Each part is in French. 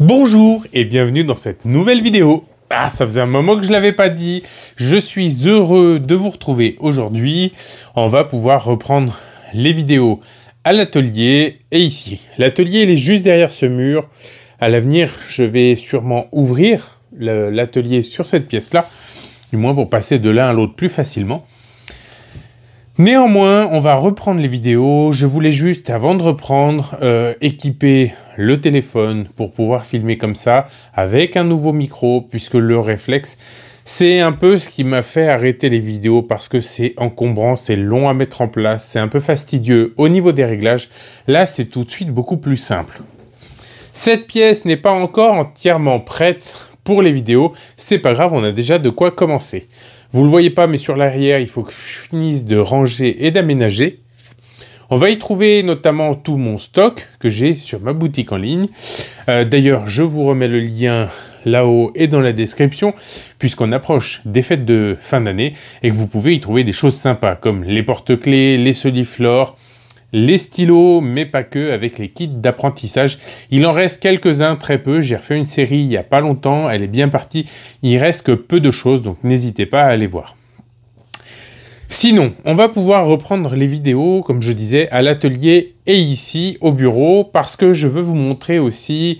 Bonjour et bienvenue dans cette nouvelle vidéo. Ah, ça faisait un moment que je ne l'avais pas dit. Je suis heureux de vous retrouver aujourd'hui. On va pouvoir reprendre les vidéos à l'atelier et ici. L'atelier, est juste derrière ce mur. À l'avenir, je vais sûrement ouvrir l'atelier sur cette pièce-là, du moins pour passer de l'un à l'autre plus facilement. Néanmoins, on va reprendre les vidéos. Je voulais juste, avant de reprendre, euh, équiper le téléphone pour pouvoir filmer comme ça avec un nouveau micro puisque le réflexe c'est un peu ce qui m'a fait arrêter les vidéos parce que c'est encombrant, c'est long à mettre en place, c'est un peu fastidieux au niveau des réglages. Là, c'est tout de suite beaucoup plus simple. Cette pièce n'est pas encore entièrement prête pour les vidéos, c'est pas grave, on a déjà de quoi commencer. Vous le voyez pas, mais sur l'arrière, il faut que je finisse de ranger et d'aménager. On va y trouver notamment tout mon stock que j'ai sur ma boutique en ligne. Euh, d'ailleurs, je vous remets le lien là-haut et dans la description, puisqu'on approche des fêtes de fin d'année et que vous pouvez y trouver des choses sympas comme les porte-clés, les soliflores, les stylos, mais pas que, avec les kits d'apprentissage. Il en reste quelques-uns, très peu. J'ai refait une série il n'y a pas longtemps, elle est bien partie. Il reste que peu de choses, donc n'hésitez pas à aller voir. Sinon, on va pouvoir reprendre les vidéos, comme je disais, à l'atelier et ici, au bureau, parce que je veux vous montrer aussi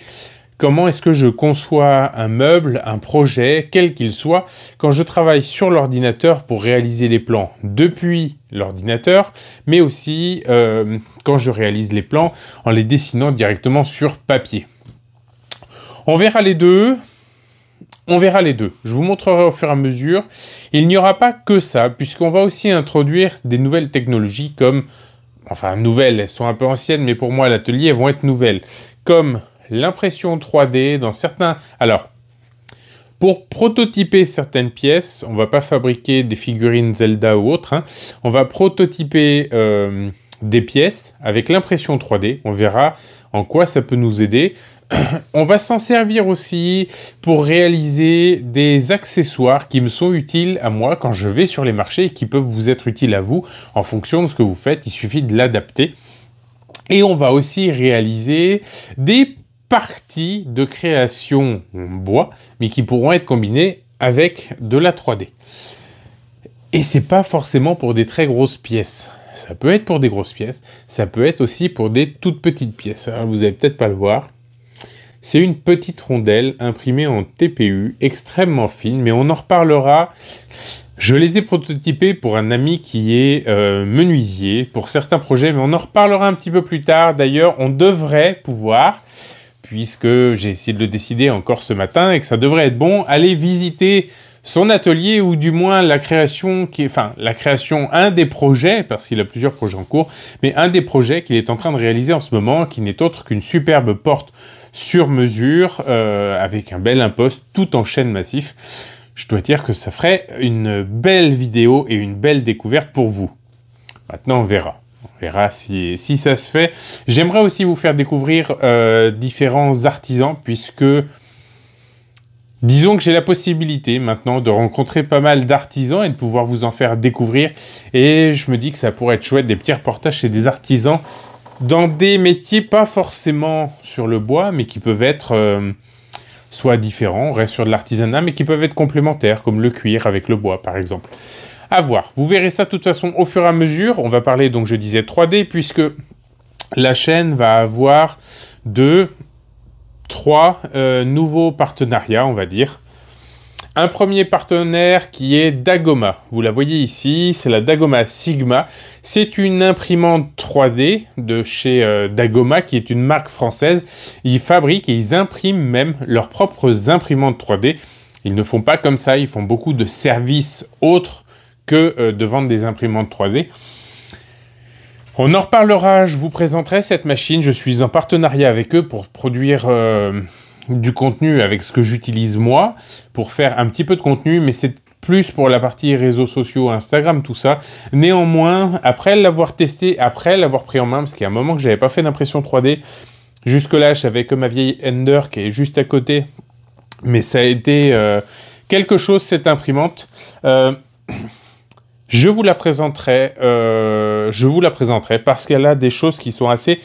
comment est-ce que je conçois un meuble, un projet, quel qu'il soit, quand je travaille sur l'ordinateur pour réaliser les plans depuis l'ordinateur, mais aussi euh, quand je réalise les plans en les dessinant directement sur papier. On verra les deux, on verra les deux. Je vous montrerai au fur et à mesure. Il n'y aura pas que ça, puisqu'on va aussi introduire des nouvelles technologies comme, enfin nouvelles, elles sont un peu anciennes, mais pour moi l'atelier, elles vont être nouvelles, comme l'impression 3D dans certains... Alors, pour prototyper certaines pièces, on ne va pas fabriquer des figurines Zelda ou autres, hein. on va prototyper euh, des pièces avec l'impression 3D, on verra en quoi ça peut nous aider. on va s'en servir aussi pour réaliser des accessoires qui me sont utiles à moi quand je vais sur les marchés et qui peuvent vous être utiles à vous en fonction de ce que vous faites. Il suffit de l'adapter. Et on va aussi réaliser des parties de création en bois, mais qui pourront être combinées avec de la 3D. Et c'est pas forcément pour des très grosses pièces. Ça peut être pour des grosses pièces, ça peut être aussi pour des toutes petites pièces. Hein, vous n'allez peut-être pas le voir, c'est une petite rondelle imprimée en TPU, extrêmement fine, mais on en reparlera. Je les ai prototypées pour un ami qui est euh, menuisier pour certains projets, mais on en reparlera un petit peu plus tard. D'ailleurs, on devrait pouvoir, puisque j'ai essayé de le décider encore ce matin et que ça devrait être bon, aller visiter son atelier ou du moins la création qui est, enfin, la création, un des projets, parce qu'il a plusieurs projets en cours, mais un des projets qu'il est en train de réaliser en ce moment, qui n'est autre qu'une superbe porte sur mesure, euh, avec un bel imposte, tout en chaîne massif. Je dois dire que ça ferait une belle vidéo et une belle découverte pour vous. Maintenant, on verra. On verra si, ça se fait. J'aimerais aussi vous faire découvrir euh, différents artisans, puisque Disons que j'ai la possibilité maintenant de rencontrer pas mal d'artisans et de pouvoir vous en faire découvrir. Et je me dis que ça pourrait être chouette des petits reportages chez des artisans dans des métiers pas forcément sur le bois, mais qui peuvent être euh, soit différents, on reste sur de l'artisanat, mais qui peuvent être complémentaires, comme le cuir avec le bois par exemple. À voir. Vous verrez ça de toute façon au fur et à mesure. On va parler, donc je disais 3D, puisque la chaîne va avoir deux, trois euh, nouveaux partenariats, on va dire. Un premier partenaire qui est Dagoma. Vous la voyez ici, c'est la Dagoma Sigma. C'est une imprimante 3D de chez euh, Dagoma, qui est une marque française. Ils fabriquent et ils impriment même leurs propres imprimantes 3D. Ils ne font pas comme ça, ils font beaucoup de services autres que euh, de vendre des imprimantes 3D. On en reparlera, je vous présenterai cette machine. Je suis en partenariat avec eux pour produire... Euh, du contenu avec ce que j'utilise moi pour faire un petit peu de contenu, mais c'est plus pour la partie réseaux sociaux, Instagram, tout ça. Néanmoins, après l'avoir testé, après l'avoir pris en main, parce qu'il y a un moment que j'avais pas fait d'impression 3D, jusque-là, je savais que ma vieille Ender qui est juste à côté, mais ça a été euh, quelque chose cette imprimante. Euh, je vous la présenterai, euh, je vous la présenterai parce qu'elle a des choses qui sont assez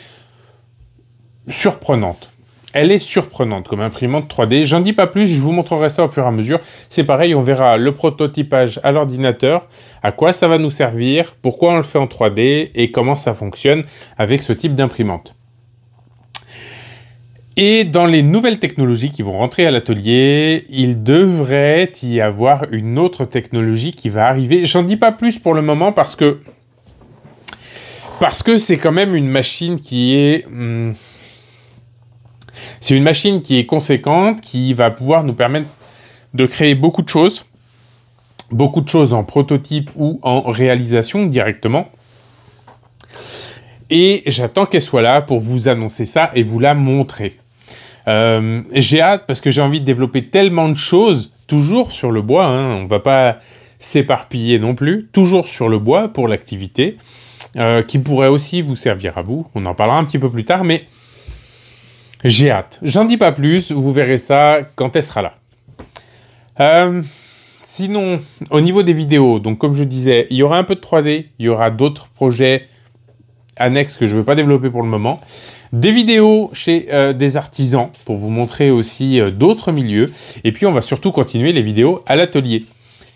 surprenantes. Elle est surprenante comme imprimante 3D. J'en dis pas plus, je vous montrerai ça au fur et à mesure. C'est pareil, on verra le prototypage à l'ordinateur, à quoi ça va nous servir, pourquoi on le fait en 3D et comment ça fonctionne avec ce type d'imprimante. Et dans les nouvelles technologies qui vont rentrer à l'atelier, il devrait y avoir une autre technologie qui va arriver. J'en dis pas plus pour le moment parce que parce que c'est quand même une machine qui est hmm, c'est une machine qui est conséquente, qui va pouvoir nous permettre de créer beaucoup de choses, beaucoup de choses en prototype ou en réalisation directement. Et j'attends qu'elle soit là pour vous annoncer ça et vous la montrer. Euh, j'ai hâte parce que j'ai envie de développer tellement de choses, toujours sur le bois, hein. On ne va pas s'éparpiller non plus, toujours sur le bois pour l'activité, euh, qui pourrait aussi vous servir à vous. On en parlera un petit peu plus tard, mais j'ai hâte. J'en dis pas plus, vous verrez ça quand elle sera là. Euh, sinon, au niveau des vidéos, donc comme je disais, il y aura un peu de 3D, il y aura d'autres projets annexes que je ne veux pas développer pour le moment. Des vidéos chez euh, des artisans pour vous montrer aussi euh, d'autres milieux. Et puis on va surtout continuer les vidéos à l'atelier.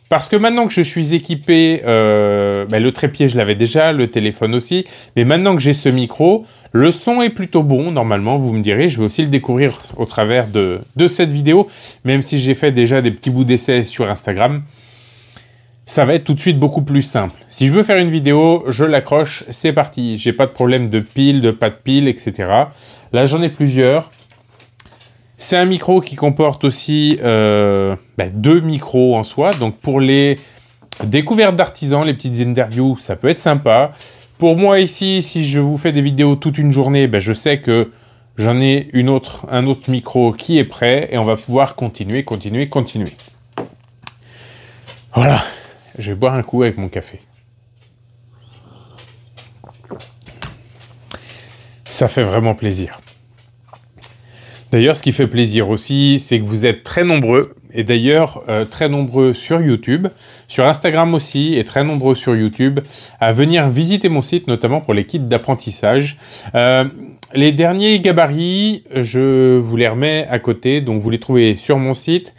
Parce que maintenant que je suis équipé, euh, ben, le trépied je l'avais déjà, le téléphone aussi, mais maintenant que j'ai ce micro, le son est plutôt bon, normalement, vous me direz. Je vais aussi le découvrir au travers de, de cette vidéo, même si j'ai fait déjà des petits bouts d'essai sur Instagram. Ça va être tout de suite beaucoup plus simple. Si je veux faire une vidéo, je l'accroche, c'est parti. J'ai pas de problème de pile, de pas de pile, etc. Là, j'en ai plusieurs. C'est un micro qui comporte aussi euh, bah, deux micros en soi. Donc pour les découvertes d'artisans, les petites interviews, ça peut être sympa. Pour moi ici, si je vous fais des vidéos toute une journée, bah, je sais que j'en ai une autre, un autre micro qui est prêt et on va pouvoir continuer, continuer, continuer. Voilà, je vais boire un coup avec mon café. Ça fait vraiment plaisir. D'ailleurs, ce qui fait plaisir aussi, c'est que vous êtes très nombreux, et d'ailleurs euh, très nombreux sur YouTube, sur Instagram aussi, et très nombreux sur YouTube, à venir visiter mon site, notamment pour les kits d'apprentissage. Euh, les derniers gabarits, je vous les remets à côté, donc vous les trouvez sur mon site.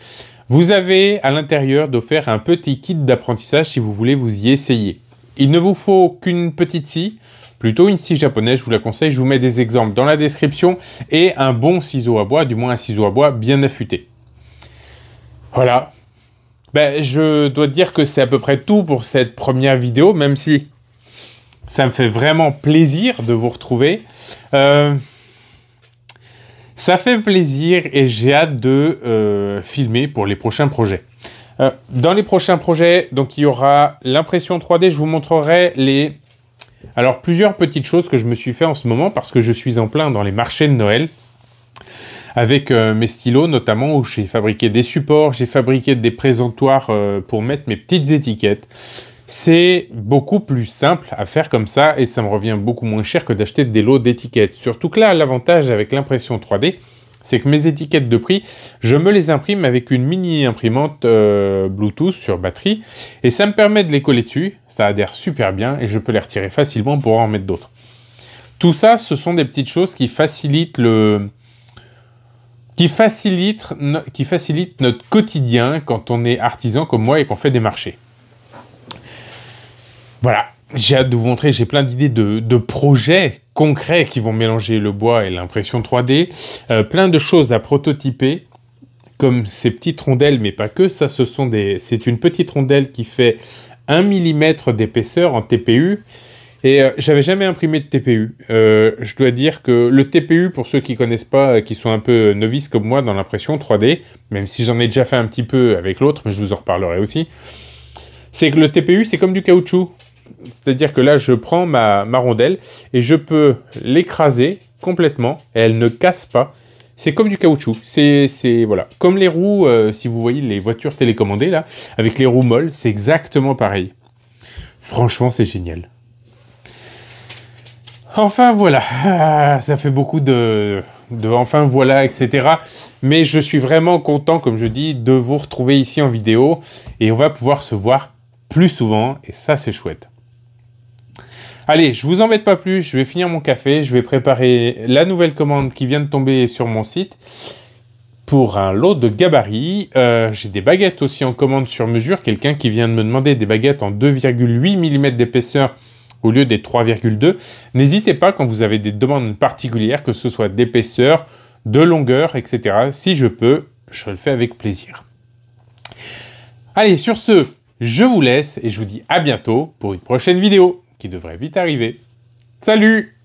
Vous avez à l'intérieur d'offrir un petit kit d'apprentissage si vous voulez vous y essayer. Il ne vous faut qu'une petite scie, plutôt une scie japonaise, je vous la conseille, je vous mets des exemples dans la description, et un bon ciseau à bois, du moins un ciseau à bois bien affûté. Voilà. Ben, je dois dire que c'est à peu près tout pour cette première vidéo, même si ça me fait vraiment plaisir de vous retrouver. Euh, ça fait plaisir et j'ai hâte de euh, filmer pour les prochains projets. Euh, dans les prochains projets, donc il y aura l'impression 3D. Je vous montrerai les alors plusieurs petites choses que je me suis fait en ce moment parce que je suis en plein dans les marchés de Noël avec euh, mes stylos notamment où j'ai fabriqué des supports, j'ai fabriqué des présentoirs euh, pour mettre mes petites étiquettes. C'est beaucoup plus simple à faire comme ça et ça me revient beaucoup moins cher que d'acheter des lots d'étiquettes. Surtout que là, l'avantage avec l'impression 3D, c'est que mes étiquettes de prix, je me les imprime avec une mini imprimante euh, Bluetooth sur batterie et ça me permet de les coller dessus, ça adhère super bien et je peux les retirer facilement pour en mettre d'autres. Tout ça, ce sont des petites choses qui facilitent le qui qui facilitent notre quotidien quand on est artisan comme moi et qu'on fait des marchés. Voilà, j'ai hâte de vous montrer, j'ai plein d'idées de, projets concrets qui vont mélanger le bois et l'impression 3D, euh, plein de choses à prototyper, comme ces petites rondelles, mais pas que, ça ce sont des... C'est une petite rondelle qui fait 1 mm d'épaisseur en TPU, et euh, j'avais jamais imprimé de TPU. Euh, je dois dire que le TPU, pour ceux qui connaissent pas, qui sont un peu novices comme moi dans l'impression 3D, même si j'en ai déjà fait un petit peu avec l'autre, mais je vous en reparlerai aussi, c'est que le TPU, c'est comme du caoutchouc. C'est-à-dire que là, je prends ma, rondelle et je peux l'écraser complètement et elle ne casse pas. C'est comme du caoutchouc. C'est voilà, comme les roues. Euh, si vous voyez les voitures télécommandées là, avec les roues molles, c'est exactement pareil. Franchement, c'est génial. Enfin voilà, ah, ça fait beaucoup de enfin voilà, etc. Mais je suis vraiment content, comme je dis, de vous retrouver ici en vidéo et on va pouvoir se voir plus souvent et ça c'est chouette. Allez, je vous embête pas plus, je vais finir mon café, je vais préparer la nouvelle commande qui vient de tomber sur mon site pour un lot de gabarits. Euh, j'ai des baguettes aussi en commande sur mesure, quelqu'un qui vient de me demander des baguettes en 2,8 mm d'épaisseur au lieu des 3,2. N'hésitez pas quand vous avez des demandes particulières, que ce soit d'épaisseur, de longueur, etc. Si je peux, je le fais avec plaisir. Allez, sur ce, je vous laisse et je vous dis à bientôt pour une prochaine vidéo qui devrait vite arriver. Salut